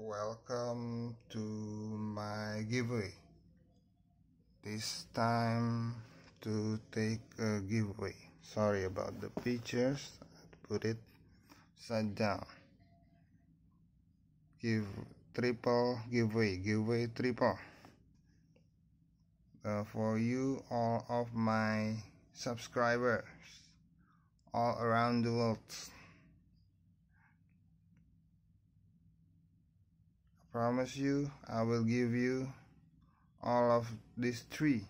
welcome to my giveaway this time to take a giveaway sorry about the pictures I put it side down give triple giveaway giveaway triple uh, for you all of my subscribers all around the world promise you I will give you all of these three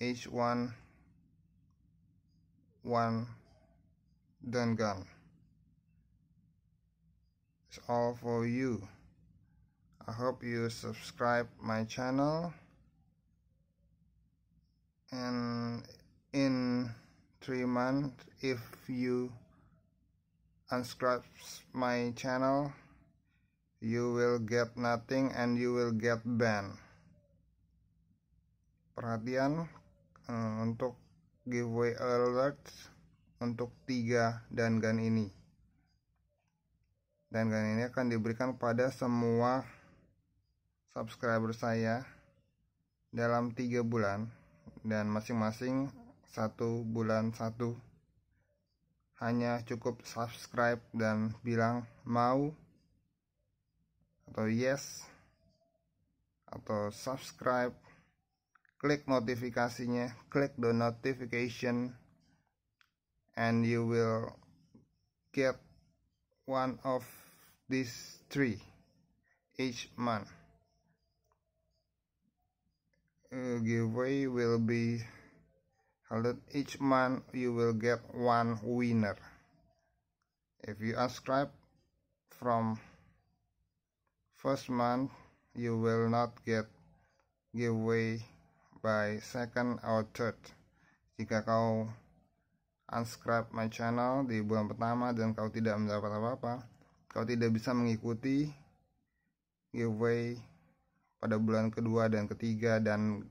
each one one done gun it's all for you I hope you subscribe my channel and in three months if you unscraps my channel you will get nothing and you will get banned perhatian uh, untuk giveaway alerts untuk tiga dan gan ini dan gan ini akan diberikan pada semua subscriber saya dalam tiga bulan dan masing-masing satu bulan satu hanya cukup subscribe dan bilang mau atau yes atau subscribe klik notifikasinya klik the notification and you will get one of these three each month giveaway will be held each month you will get one winner if you subscribe from first month you will not get giveaway by second or third jika kau unscribe my channel di bulan pertama dan kau tidak mendapat apa-apa kau tidak bisa mengikuti giveaway pada bulan kedua dan ketiga dan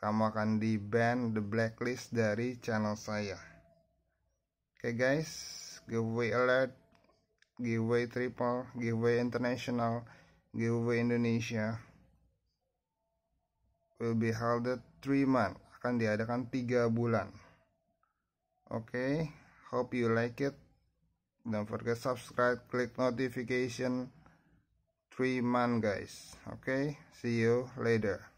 kamu akan di ban the blacklist dari channel saya oke okay guys giveaway alert giveaway triple giveaway international giveaway Indonesia will be held 3 month akan diadakan 3 bulan oke okay, hope you like it don't forget subscribe click notification 3 month guys okay see you later